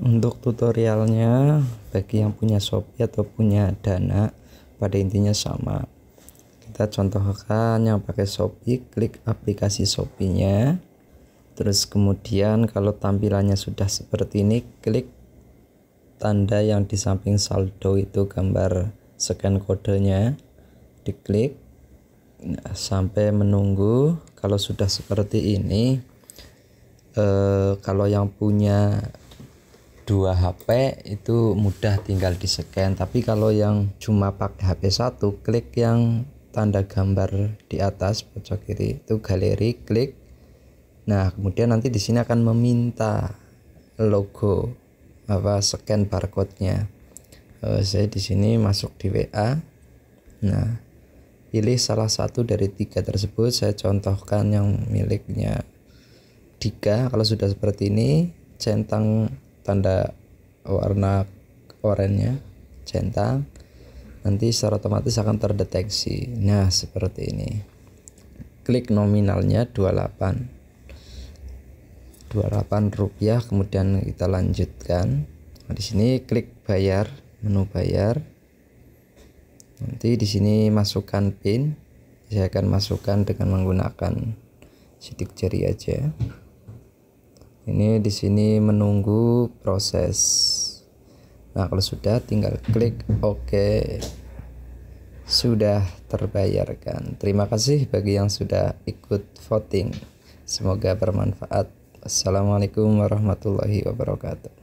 untuk tutorialnya bagi yang punya Shopee atau punya Dana pada intinya sama kita contohkan yang pakai Shopee klik aplikasi Shopee-nya terus kemudian kalau tampilannya sudah seperti ini klik tanda yang di samping saldo itu gambar scan kodenya diklik nah, sampai menunggu kalau sudah seperti ini eh, kalau yang punya dua HP itu mudah tinggal di scan tapi kalau yang cuma pakai HP satu klik yang tanda gambar di atas pojok kiri itu galeri klik nah kemudian nanti di sini akan meminta logo apa scan barcode nya uh, eh, saya di sini masuk di WA nah pilih salah satu dari tiga tersebut saya contohkan yang miliknya Dika kalau sudah seperti ini centang tanda warna oranye centang nanti secara otomatis akan terdeteksi nah seperti ini klik nominalnya 28 28 rupiah kemudian kita lanjutkan nah, di sini klik bayar menu bayar nanti di sini masukkan pin saya akan masukkan dengan menggunakan sidik jari aja ini di sini menunggu proses nah kalau sudah tinggal klik OK sudah terbayarkan terima kasih bagi yang sudah ikut voting semoga bermanfaat Assalamualaikum warahmatullahi wabarakatuh